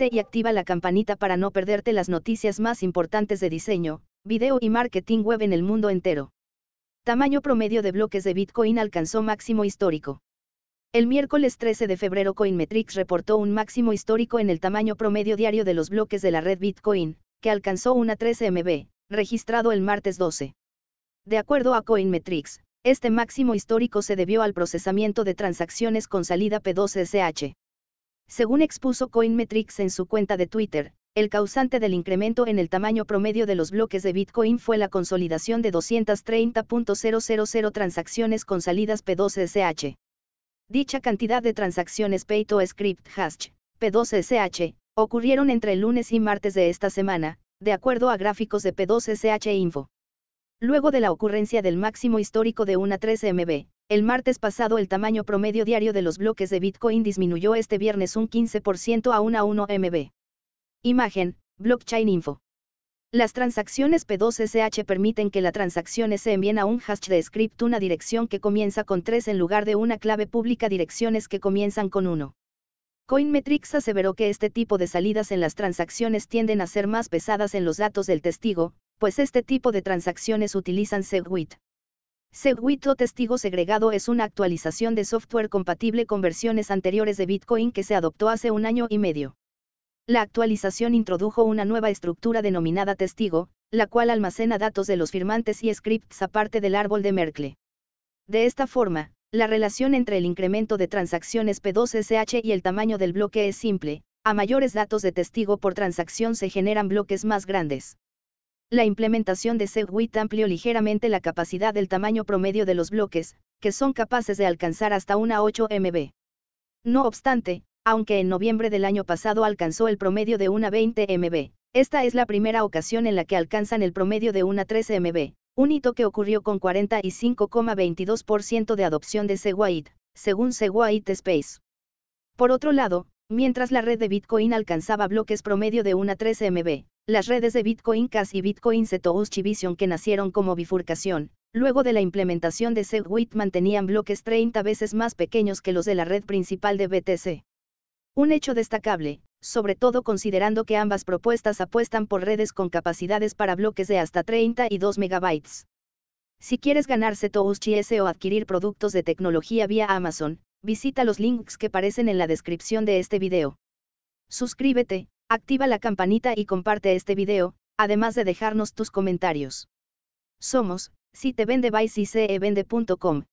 y activa la campanita para no perderte las noticias más importantes de diseño, video y marketing web en el mundo entero. Tamaño promedio de bloques de Bitcoin alcanzó máximo histórico. El miércoles 13 de febrero Coinmetrics reportó un máximo histórico en el tamaño promedio diario de los bloques de la red Bitcoin, que alcanzó una 13 MB, registrado el martes 12. De acuerdo a Coinmetrics, este máximo histórico se debió al procesamiento de transacciones con salida P2SH. Según expuso Coinmetrics en su cuenta de Twitter, el causante del incremento en el tamaño promedio de los bloques de Bitcoin fue la consolidación de 230.000 transacciones con salidas P2SH. Dicha cantidad de transacciones pay script hash, P2SH, ocurrieron entre el lunes y martes de esta semana, de acuerdo a gráficos de P2SH Info. Luego de la ocurrencia del máximo histórico de una 13 MB, el martes pasado el tamaño promedio diario de los bloques de Bitcoin disminuyó este viernes un 15% a 1 a 1 MB. Imagen, Blockchain Info. Las transacciones P2SH permiten que la transacción se envíen a un hash de script una dirección que comienza con 3 en lugar de una clave pública direcciones que comienzan con 1. Coinmetrics aseveró que este tipo de salidas en las transacciones tienden a ser más pesadas en los datos del testigo, pues este tipo de transacciones utilizan SegWit, Seguito Testigo Segregado es una actualización de software compatible con versiones anteriores de Bitcoin que se adoptó hace un año y medio. La actualización introdujo una nueva estructura denominada testigo, la cual almacena datos de los firmantes y scripts aparte del árbol de Merkle. De esta forma, la relación entre el incremento de transacciones P2SH y el tamaño del bloque es simple, a mayores datos de testigo por transacción se generan bloques más grandes. La implementación de SegWit amplió ligeramente la capacidad del tamaño promedio de los bloques, que son capaces de alcanzar hasta una 8 MB. No obstante, aunque en noviembre del año pasado alcanzó el promedio de una 20 MB, esta es la primera ocasión en la que alcanzan el promedio de una 13 MB, un hito que ocurrió con 45,22% de adopción de SegWit, según SegWit Space. Por otro lado, mientras la red de Bitcoin alcanzaba bloques promedio de una 13 MB, las redes de Bitcoin Cash y Bitcoin Satoshi Vision que nacieron como bifurcación, luego de la implementación de Segwit mantenían bloques 30 veces más pequeños que los de la red principal de BTC. Un hecho destacable, sobre todo considerando que ambas propuestas apuestan por redes con capacidades para bloques de hasta 32 MB. Si quieres ganar Satoshi S o adquirir productos de tecnología vía Amazon, visita los links que aparecen en la descripción de este video. Suscríbete, Activa la campanita y comparte este video, además de dejarnos tus comentarios. Somos, si te vende by CCEvende.com.